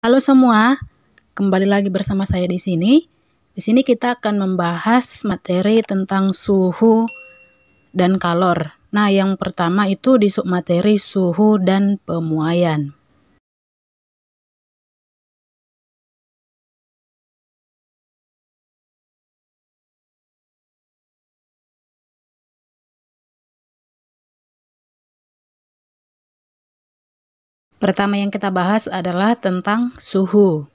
Halo semua, kembali lagi bersama saya di sini. Di sini kita akan membahas materi tentang suhu dan kalor. Nah, yang pertama itu di materi suhu dan pemuaian. Pertama yang kita bahas adalah tentang suhu.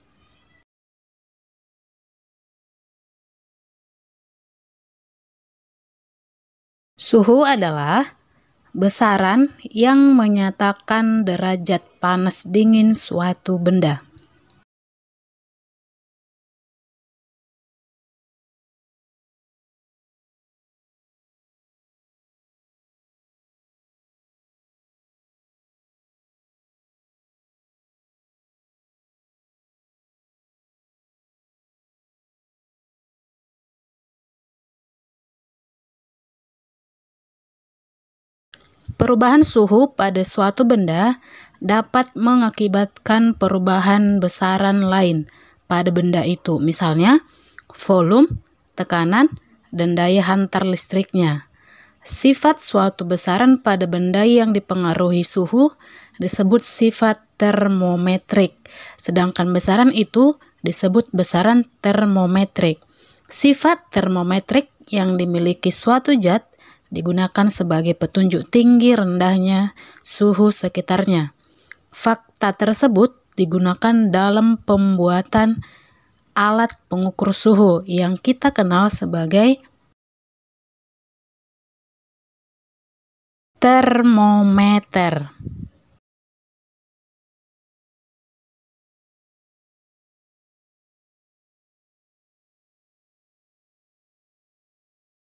Suhu adalah besaran yang menyatakan derajat panas dingin suatu benda. Perubahan suhu pada suatu benda dapat mengakibatkan perubahan besaran lain pada benda itu, misalnya volume, tekanan, dan daya hantar listriknya. Sifat suatu besaran pada benda yang dipengaruhi suhu disebut sifat termometrik, sedangkan besaran itu disebut besaran termometrik. Sifat termometrik yang dimiliki suatu zat digunakan sebagai petunjuk tinggi rendahnya suhu sekitarnya. Fakta tersebut digunakan dalam pembuatan alat pengukur suhu yang kita kenal sebagai termometer.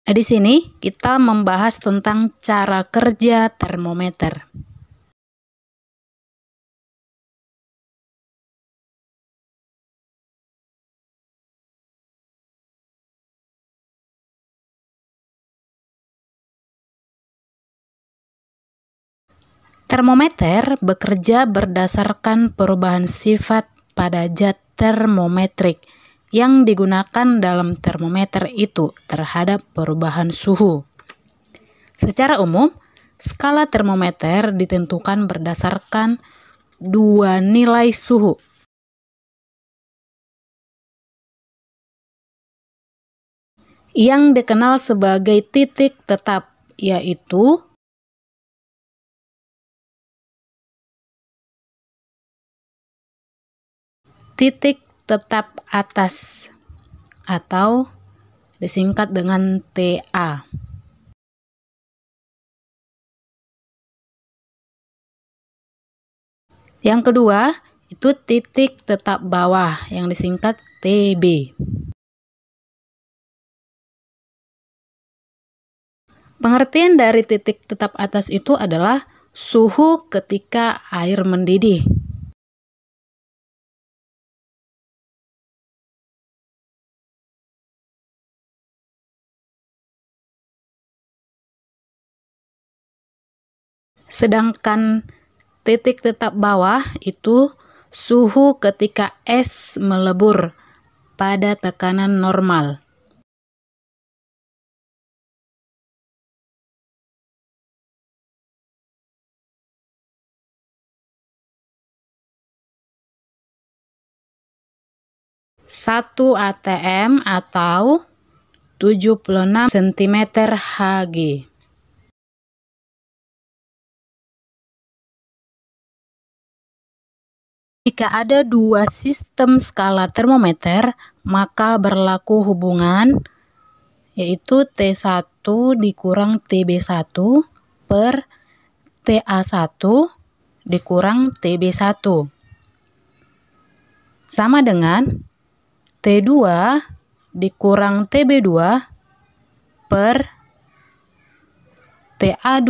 Nah, di sini kita membahas tentang cara kerja termometer. Termometer bekerja berdasarkan perubahan sifat pada zat termometrik yang digunakan dalam termometer itu terhadap perubahan suhu. Secara umum, skala termometer ditentukan berdasarkan dua nilai suhu. yang dikenal sebagai titik tetap yaitu titik tetap atas atau disingkat dengan TA. Yang kedua, itu titik tetap bawah yang disingkat TB. Pengertian dari titik tetap atas itu adalah suhu ketika air mendidih. Sedangkan titik tetap bawah itu suhu ketika es melebur pada tekanan normal. Satu ATM atau 76 cm Hg. Jika ada dua sistem skala termometer, maka berlaku hubungan yaitu T1 dikurang TB1 per TA1 dikurang TB1. Sama dengan T2 dikurang TB2 per TA2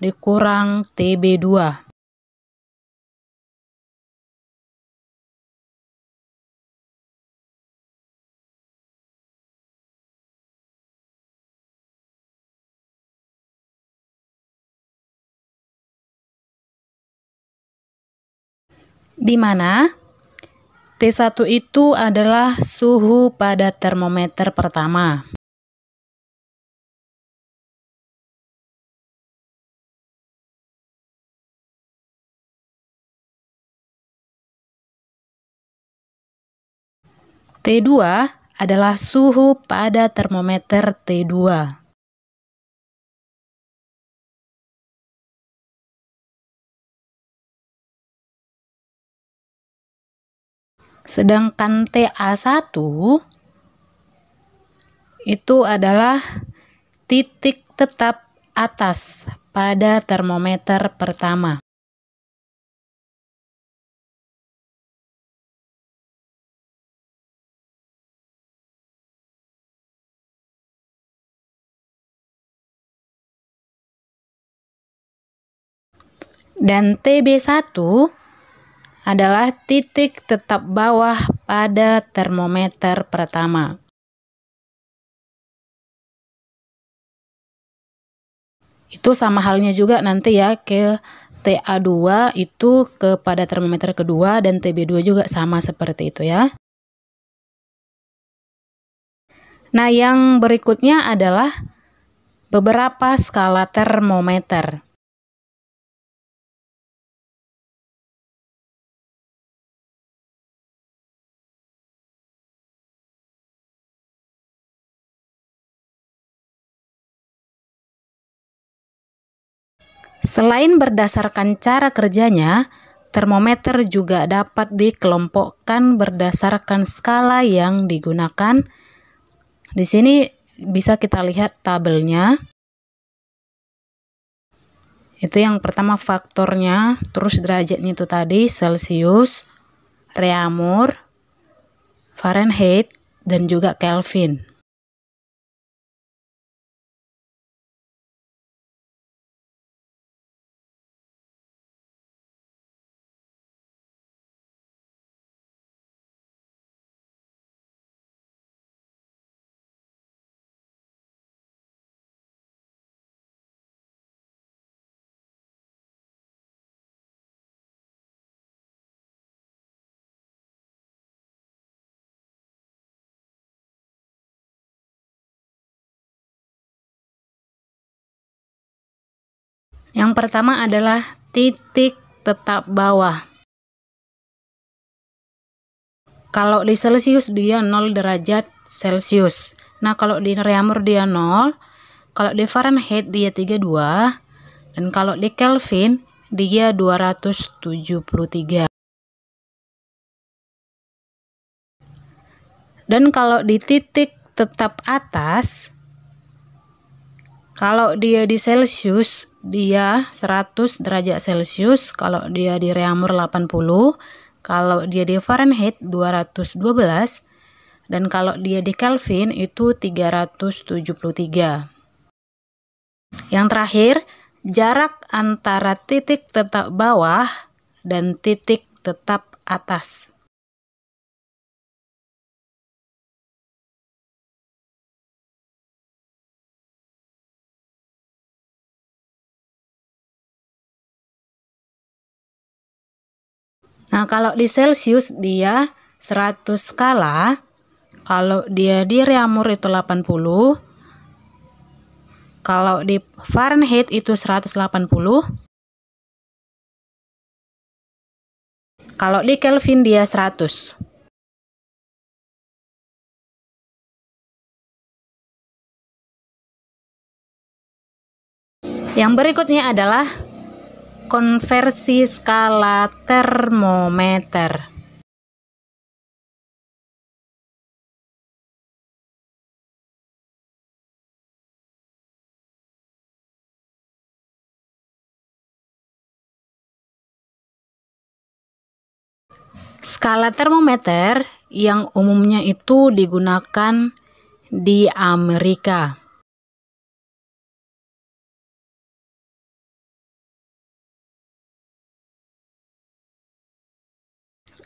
dikurang TB2. di mana T1 itu adalah suhu pada termometer pertama. T2 adalah suhu pada termometer T2. Sedangkan TA1 itu adalah titik tetap atas pada termometer pertama. Dan TB1 adalah titik tetap bawah pada termometer pertama. Itu sama halnya juga nanti ya ke TA2 itu kepada termometer kedua dan TB2 juga sama seperti itu ya. Nah, yang berikutnya adalah beberapa skala termometer. Selain berdasarkan cara kerjanya, termometer juga dapat dikelompokkan berdasarkan skala yang digunakan. Di sini bisa kita lihat tabelnya. Itu yang pertama faktornya, terus derajatnya itu tadi Celsius, Reamur, Fahrenheit, dan juga Kelvin. Yang pertama adalah titik tetap bawah. Kalau di Celsius dia 0 derajat Celsius. Nah, kalau di Reaumur dia 0, kalau di Fahrenheit dia 32, dan kalau di Kelvin dia 273. Dan kalau di titik tetap atas, kalau dia di Celsius dia 100 derajat Celcius, kalau dia di reamur 80, kalau dia di Fahrenheit 212, dan kalau dia di Kelvin itu 373. Yang terakhir, jarak antara titik tetap bawah dan titik tetap atas. Nah, kalau di Celsius dia 100 skala, kalau dia di Reaumur itu 80, kalau di Fahrenheit itu 180, kalau di Kelvin dia 100. Yang berikutnya adalah konversi skala termometer. Skala termometer yang umumnya itu digunakan di Amerika.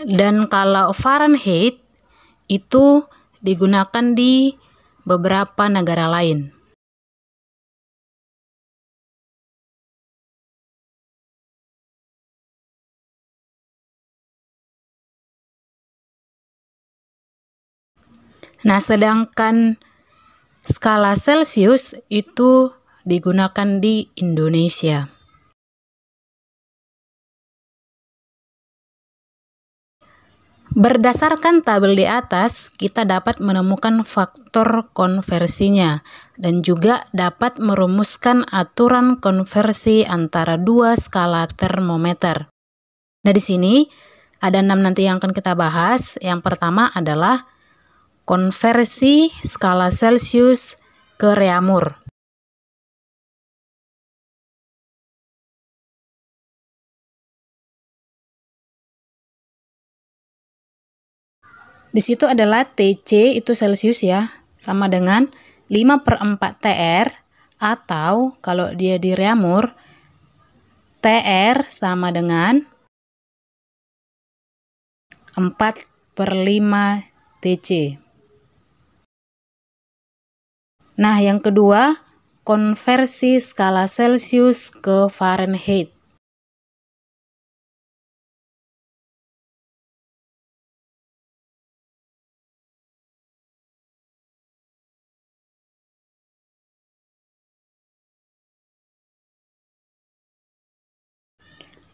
Dan kalau Fahrenheit itu digunakan di beberapa negara lain. Nah, sedangkan skala Celsius itu digunakan di Indonesia. Berdasarkan tabel di atas, kita dapat menemukan faktor konversinya dan juga dapat merumuskan aturan konversi antara dua skala termometer. Nah, di sini ada enam nanti yang akan kita bahas. Yang pertama adalah konversi skala Celsius ke Reamur. Di situ adalah TC itu Celsius ya, sama dengan 5 per 4 TR atau kalau dia di Reamur, TR sama dengan 4 per 5 TC. Nah, yang kedua, konversi skala Celsius ke Fahrenheit.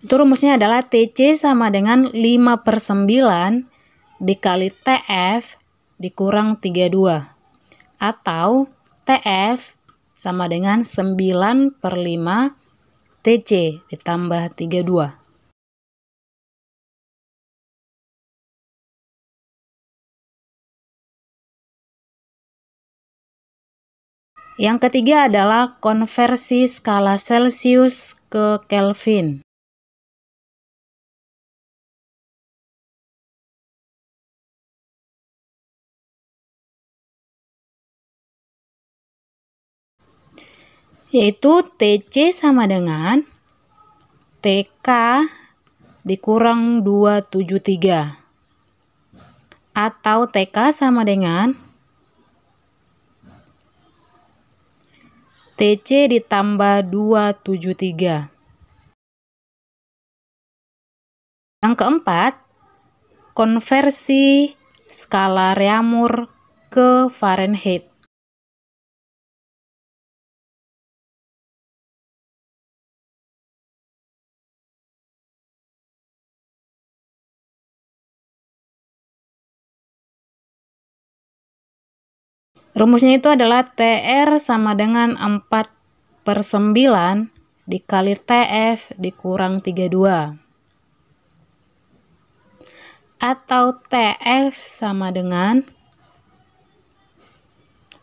itu rumusnya adalah TC sama dengan 5 per 9 dikali TF dikurang 32 atau TF sama dengan 9 per 5 TC ditambah 32. Yang ketiga adalah konversi skala Celsius ke Kelvin. yaitu TC sama dengan TK dikurang 273 atau TK sama dengan TC ditambah 273. Yang keempat, konversi skala Reamur ke Fahrenheit. Rumusnya itu adalah TR sama dengan 4 per 9 dikali TF dikurang 32. Atau TF sama dengan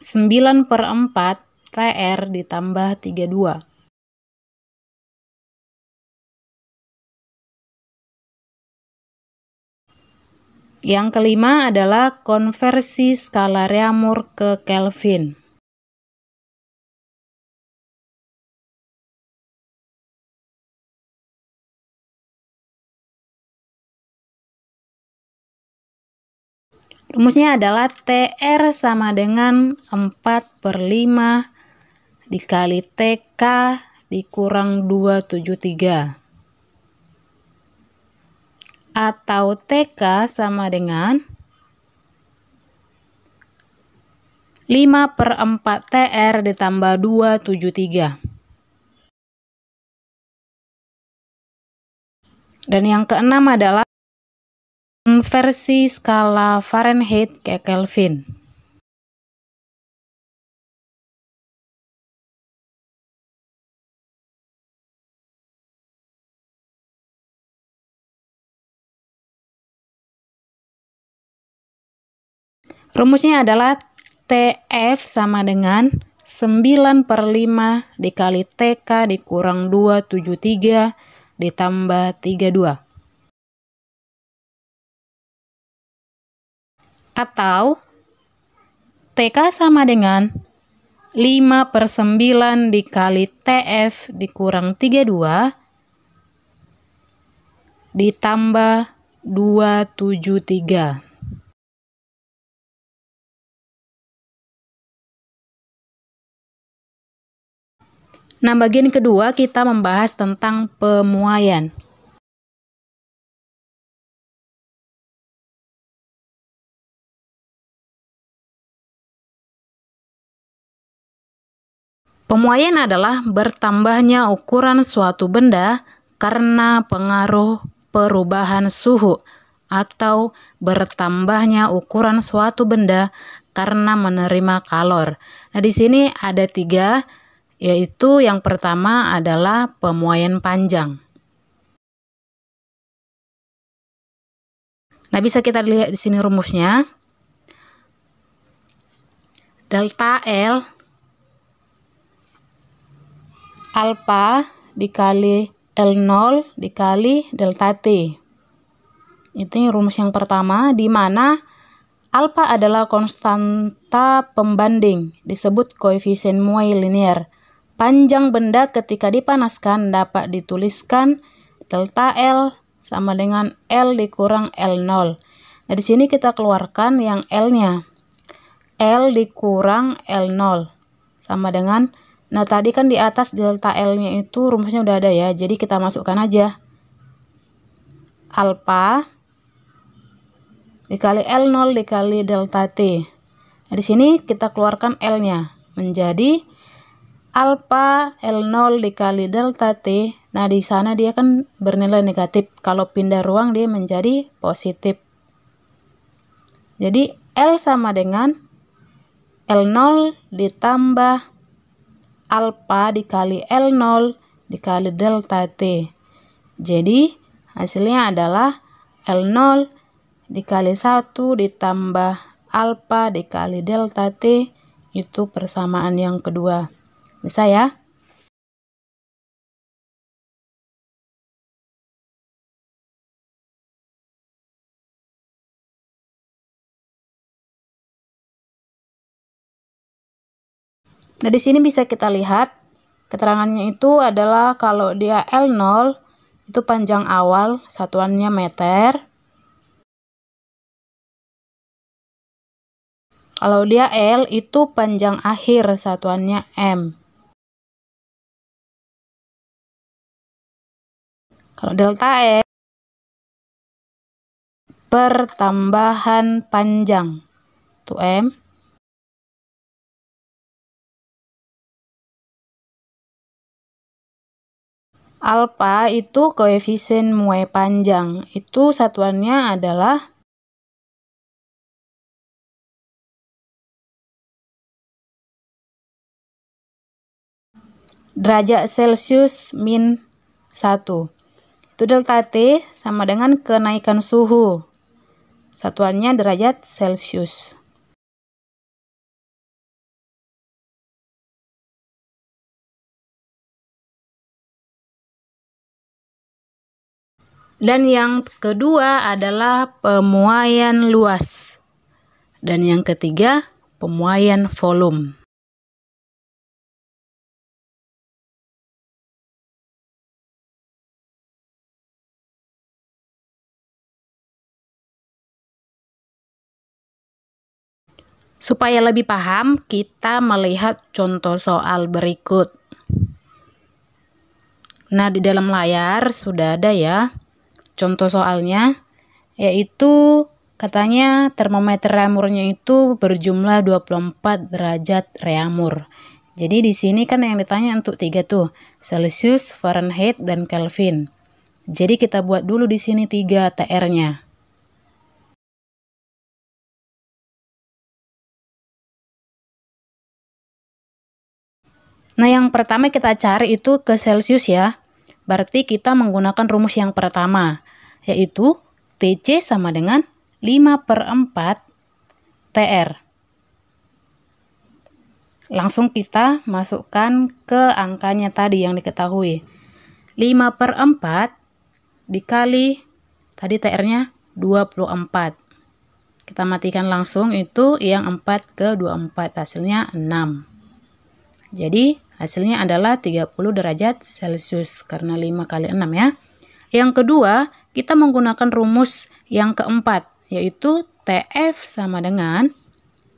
9 per 4 TR ditambah 32. Yang kelima adalah konversi skala Reamur ke Kelvin. Rumusnya adalah TR sama dengan 4 per 5 dikali TK dikurang 273 atau TK sama dengan 5 per 4 TR ditambah 273. Dan yang keenam adalah versi skala Fahrenheit ke Kelvin. Rumusnya adalah TF sama dengan 9 per 5 dikali TK dikurang 273 ditambah 32. Atau TK sama dengan 5 per 9 dikali TF dikurang 32 ditambah 273. Nah, bagian kedua kita membahas tentang pemuaian. Pemuaian adalah bertambahnya ukuran suatu benda karena pengaruh perubahan suhu atau bertambahnya ukuran suatu benda karena menerima kalor. Nah, di sini ada tiga yaitu yang pertama adalah pemuaian panjang. Nah, bisa kita lihat di sini rumusnya. Delta L alfa dikali L0 dikali delta T. Itu rumus yang pertama di mana alfa adalah konstanta pembanding disebut koefisien muai linear. Panjang benda ketika dipanaskan dapat dituliskan delta L sama dengan L dikurang L0. Nah, di sini kita keluarkan yang L-nya. L dikurang L0 sama dengan Nah, tadi kan di atas delta L-nya itu rumusnya udah ada ya. Jadi kita masukkan aja. Alpha dikali L0 dikali delta T. Nah, di sini kita keluarkan L-nya menjadi alpha L0 dikali delta T, nah di sana dia kan bernilai negatif. Kalau pindah ruang dia menjadi positif. Jadi L sama dengan L0 ditambah alpha dikali L0 dikali delta T. Jadi hasilnya adalah L0 dikali 1 ditambah alpha dikali delta T itu persamaan yang kedua. Bisa ya? Nah, di sini bisa kita lihat keterangannya itu adalah kalau dia L0 itu panjang awal satuannya meter. Kalau dia L itu panjang akhir satuannya M. Kalau delta X, e, pertambahan panjang. tu M. Alfa itu koefisien muai panjang. Itu satuannya adalah derajat Celcius min 1. Tudel tate sama dengan kenaikan suhu. Satuannya derajat Celcius. Dan yang kedua adalah pemuaian luas. Dan yang ketiga, pemuaian volume. Supaya lebih paham, kita melihat contoh soal berikut. Nah, di dalam layar sudah ada ya contoh soalnya, yaitu katanya termometer reamurnya itu berjumlah 24 derajat reamur. Jadi di sini kan yang ditanya untuk tiga tuh, Celsius, Fahrenheit, dan Kelvin. Jadi kita buat dulu di sini tiga TR-nya. Nah, yang pertama kita cari itu ke Celsius ya. Berarti kita menggunakan rumus yang pertama, yaitu TC sama dengan 5 per 4 TR. Langsung kita masukkan ke angkanya tadi yang diketahui. 5 per 4 dikali tadi TR-nya 24. Kita matikan langsung itu yang 4 ke 24 hasilnya 6. Jadi hasilnya adalah 30 derajat Celcius karena 5 kali 6 ya. Yang kedua, kita menggunakan rumus yang keempat yaitu TF sama dengan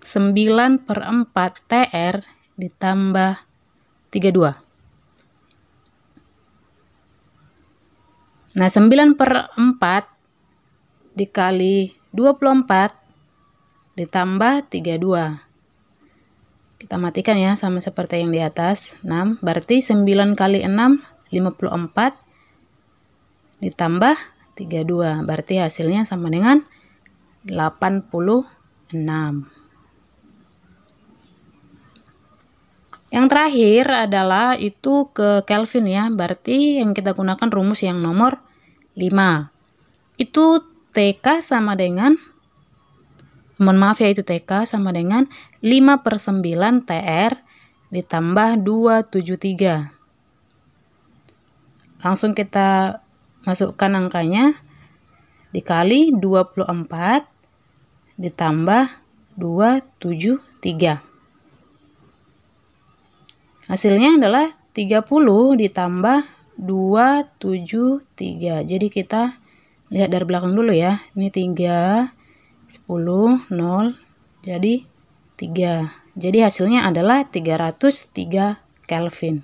9 per 4 TR ditambah 32. Nah, 9 per 4 dikali 24 ditambah 32. Kita matikan ya, sama seperti yang di atas. 6, berarti 9 kali 6, 54. Ditambah 32. Berarti hasilnya sama dengan 86. Yang terakhir adalah itu ke Kelvin ya. Berarti yang kita gunakan rumus yang nomor 5. Itu TK sama dengan mohon maaf ya itu TK sama dengan 5 per 9 TR ditambah 273. Langsung kita masukkan angkanya. Dikali 24 ditambah 273. Hasilnya adalah 30 ditambah 273. Jadi kita lihat dari belakang dulu ya. Ini 3, 10, 0. Jadi 3. Jadi hasilnya adalah 303 Kelvin.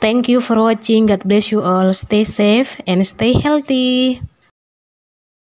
Thank you for watching. God bless you all. Stay safe and stay healthy.